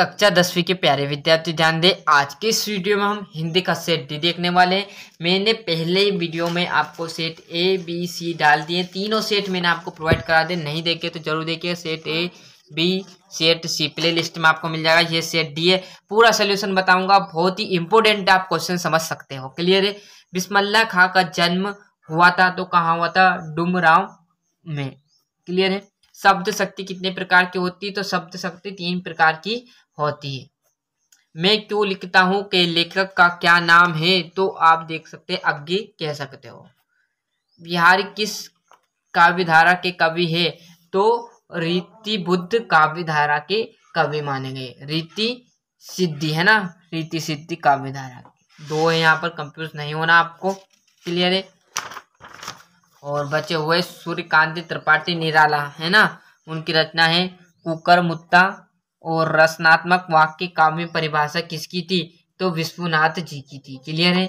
कक्षा दसवीं के प्यारे विद्यार्थी ध्यान दें आज के इस वीडियो में हम हिंदी का सेट डी देखने वाले हैं मैंने पहले ही वीडियो में आपको सेट ए बी सी डाल दिए तीनों सेट मैंने आपको प्रोवाइड करा दे नहीं देखे तो जरूर देखिए set A B set C play list में आपको मिल जाएगा ये सेट डी है पूरा सोल्यूशन बताऊंगा बहुत ही इंपॉर्टेंट आप क्वेश्चन समझ सकते हो क्लियर है बिस्मल्ला खां का जन्म हुआ था तो कहाँ हुआ था डुमराव में क्लियर है शब्द शक्ति कितने प्रकार की होती है तो शब्द शक्ति तीन प्रकार की होती है मैं क्यों लिखता हूं कि लेखक का क्या नाम है तो आप देख सकते हैं अग्नि कह सकते हो बिहार किस काव्य धारा के कवि है तो रीति बुद्ध काव्य धारा के कवि माने गए रीति सिद्धि है ना रीति सिद्धि काव्य धारा दो है यहाँ पर कंफ्यूज नहीं होना आपको क्लियर है और बचे हुए सूर्यकांति त्रिपाठी निराला है ना उनकी रचना है कुकर मुत्ता और रचनात्मक वाक्य काव्य परिभाषा किसकी थी तो विश्वनाथ जी की थी क्लियर है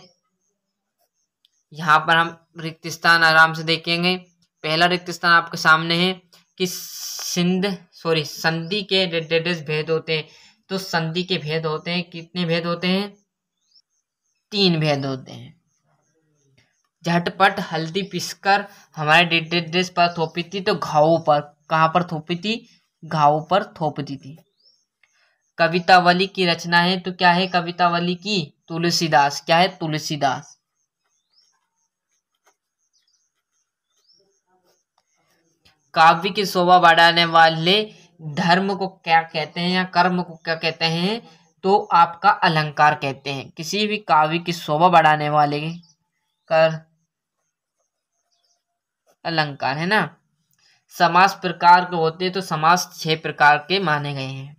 यहाँ पर हम रिक्त स्थान आराम से देखेंगे पहला रिक्त स्थान आपके सामने है कि सिंध सॉरी संधि के डेडेड भेद होते हैं तो संधि के भेद होते हैं कितने भेद होते हैं तीन भेद होते हैं झटपट हल्दी पीसकर हमारे ड्रेस पर थोपी थी तो घावों पर कहाँ पर थोपी थी घावों पर थोपती थी कवितावली की रचना है तो क्या है कवितावली की तुलसीदास क्या है तुलसीदास काव्य की शोभा बढ़ाने वाले धर्म को क्या कहते हैं या कर्म को क्या कहते हैं तो आपका अलंकार कहते हैं किसी भी काव्य की शोभा बढ़ाने वाले कर अलंकार है ना समास प्रकार के होते तो समास छह प्रकार के माने गए हैं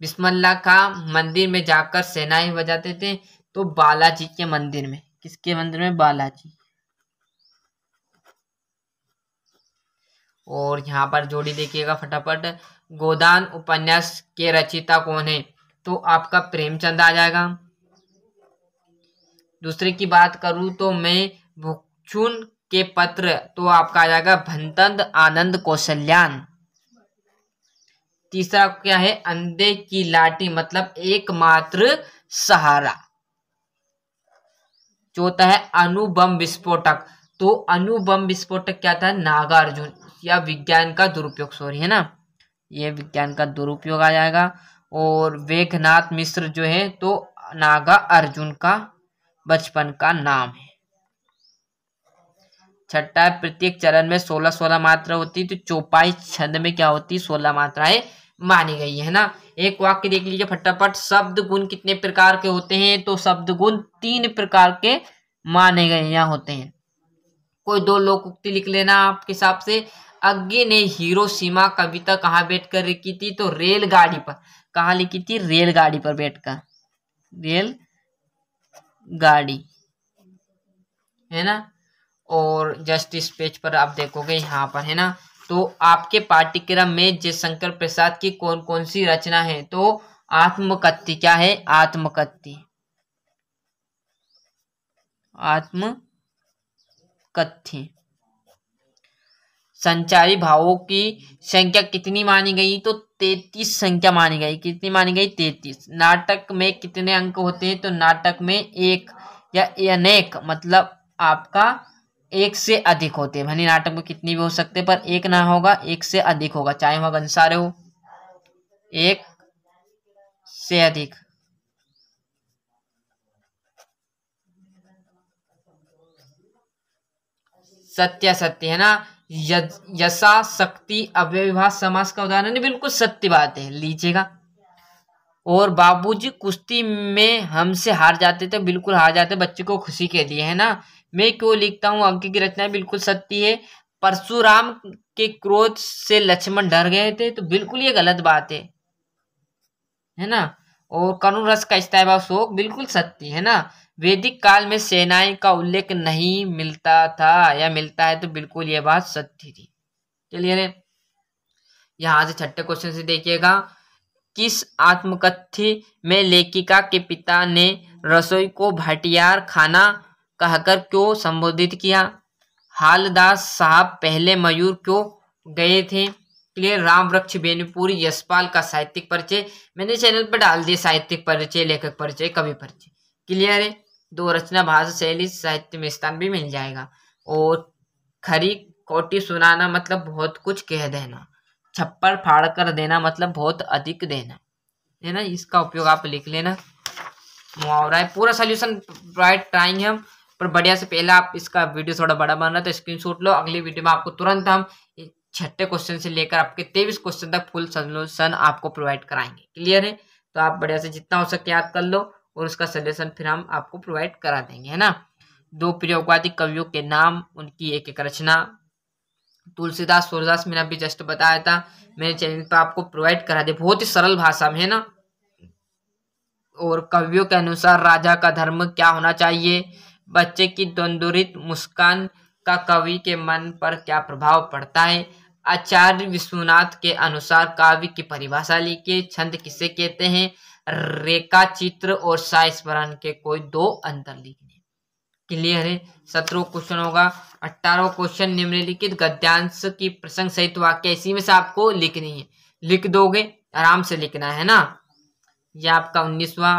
बिस्मल्ला का मंदिर में जाकर सेनाएं बजाते थे तो बालाजी के मंदिर में किसके मंदिर में बालाजी और यहाँ पर जोड़ी देखिएगा फटाफट गोदान उपन्यास के रचिता कौन है तो आपका प्रेमचंद आ जाएगा दूसरे की बात करूं तो मैं छुन के पत्र तो आपका आ जाएगा भंतंद आनंद कौशल्यान तीसरा क्या है अंधे की लाठी मतलब एकमात्र सहारा चौथा है अनुबम विस्फोटक तो अनुबम विस्फोटक क्या था नागार्जुन या विज्ञान का दुरुपयोग सॉरी है ना ये विज्ञान का दुरुपयोग आ जाएगा और वेघनाथ मिश्र जो है तो नागा अर्जुन का बचपन का नाम है छठा प्रत्येक चरण में सोलह सोलह मात्रा होती है तो चौपाई छंद में क्या होती है सोलह मात्राएं मानी गई है ना एक वाक्य देख लीजिए फटाफट शब्द गुण कितने प्रकार के होते हैं तो शब्द गुण तीन प्रकार के माने गए यहाँ होते हैं कोई दो लोक उक्ति लिख लेना आपके हिसाब से अग्नि ने हीरो सीमा कविता कहाँ बैठकर लिखी थी तो रेलगाड़ी पर कहा लिखी थी रेलगाड़ी पर बैठकर रेल गाड़ी है ना और जस्ट इस पेज पर आप देखोगे यहाँ पर है ना तो आपके पाठ्यक्रम में जयशंकर प्रसाद की कौन कौन सी रचना है तो आत्मकत्ति क्या है आत्मकथ्य आत्मकथ्य संचारी भावों की संख्या कितनी मानी गई तो तैतीस संख्या मानी गई कितनी मानी गई तैतीस नाटक में कितने अंक होते हैं तो नाटक में एक या अनेक मतलब आपका एक से अधिक होते हैं भले नाटक में कितनी भी हो सकते पर एक ना होगा एक से अधिक होगा चाहे वह अंसारे हो एक से अधिक सत्य सत्य है ना यशा शक्ति अव्यविभाष समास का उदाहरण बिल्कुल सत्य बात है लीजिएगा और बाबूजी कुश्ती में हमसे हार जाते थे बिल्कुल हार जाते बच्चे को खुशी के लिए है ना मैं क्यों लिखता हूँ अंक की रचना बिल्कुल सत्य है परशुराम के क्रोध से लक्ष्मण डर गए थे तो बिल्कुल ये गलत बात है है ना और करुण रस का इस्तेमाल शोक बिल्कुल सत्य है ना वैदिक काल में सेनाएं का उल्लेख नहीं मिलता था या मिलता है तो बिल्कुल ये बात सत्य थी चलिए यहाँ से छठे क्वेश्चन से देखिएगा किस आत्मकथ्य में लेखिका के पिता ने रसोई को भटियार खाना कहकर क्यों संबोधित किया हालदास साहब पहले मयूर क्यों गए थे क्लियर राम वृक्ष बेनीपुरी यशपाल का साहित्यिक परिचय मैंने चैनल पर डाल दिया साहित्यिक परिचय लेखक परिचय कवि परिचय क्लियर है दो रचना भाषा शैली साहित्य में स्थान भी मिल जाएगा और खरी कोटी सुनाना मतलब बहुत कुछ कह देना छप्पर फाड़ कर देना मतलब बहुत अधिक देना है ना इसका उपयोग आप लिख लेना मुहावरा है पूरा सोल्यूशन राइट ट्राइंग हम पर बढ़िया से पहले आप इसका वीडियो थोड़ा बड़ा बन रहा तो स्क्रीनशॉट लो अगली वीडियो में आपको तुरंत हम छठे क्वेश्चन से लेकर आपके तेईस क्वेश्चन तक फुल सोल्यूशन आपको प्रोवाइड कराएंगे क्लियर है तो आप बढ़िया से जितना हो सके याद कर लो और उसका सलेशन फिर हम आपको प्रोवाइड करा देंगे है ना दो प्रयोगवादी कवियों के नाम उनकी एक एक रचना तुलसीदास सूरदास मैंने अभी जस्ट बताया था मेरे चैनल पर आपको प्रोवाइड करा दे बहुत ही सरल भाषा में है ना और कवियों के अनुसार राजा का धर्म क्या होना चाहिए बच्चे की तंदुरित मुस्कान का कवि के मन पर क्या प्रभाव पड़ता है आचार्य विश्वनाथ के अनुसार काव्य की परिभाषा लिखिए छंद किसे कहते हैं रेखा चित्र और स्मरण के कोई दो अंतर लिखने क्लियर है सत्रह क्वेश्चन होगा अठारह क्वेश्चन निम्नलिखित गद्यांश की प्रसंग सहित वाक्य इसी में से आपको लिखनी है लिख दोगे आराम से लिखना है ना यह आपका उन्नीसवा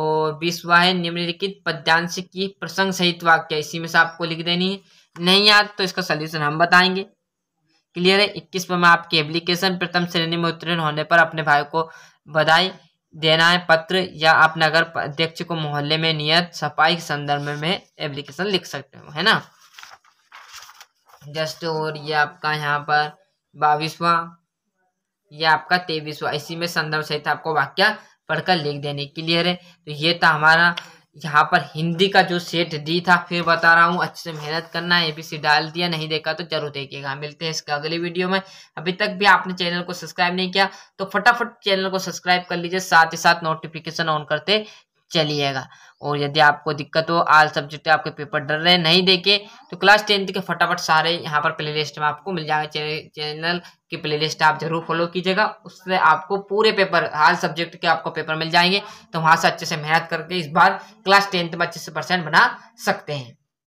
और बीसवा है निम्नलिखित पद्यांश की प्रसंग सहित वाक्य इसी में से आपको लिख देनी है नहीं याद तो इसका सोल्यूशन हम बताएंगे क्लियर है इक्कीस में आपकी एप्लीकेशन प्रथम श्रेणी में उत्तीर्ण होने पर अपने भाई को बधाई देना है पत्र या आप नगर अध्यक्ष को मोहल्ले में नियत सफाई के संदर्भ में एप्लीकेशन लिख सकते हो है ना जस्ट और ये आपका यहाँ पर बाईसवा या आपका तेईसवा इसी में संदर्भ सहित आपको वाक्य पढ़कर लिख देने क्लियर है तो ये था हमारा यहाँ पर हिंदी का जो सेट डी था फिर बता रहा हूँ अच्छे से मेहनत करना है एबीसी डाल दिया नहीं देखा तो जरूर देखिएगा मिलते हैं इसके अगले वीडियो में अभी तक भी आपने चैनल को सब्सक्राइब नहीं किया तो फटाफट चैनल को सब्सक्राइब कर लीजिए साथ ही साथ नोटिफिकेशन ऑन करते चलिएगा और यदि आपको दिक्कत हो आल सब्जेक्ट आपके पेपर डर रहे नहीं देखे तो क्लास टेंथ के फटाफट सारे यहाँ पर प्ले लिस्ट में आपको मिल जाएगा चैनल चैनल की प्ले लिस्ट आप जरूर फॉलो कीजिएगा उससे आपको पूरे पेपर आल सब्जेक्ट के आपको पेपर मिल जाएंगे तो वहाँ से अच्छे से मेहनत करके इस बार क्लास टेंथ में अच्छे से परसेंट बना सकते हैं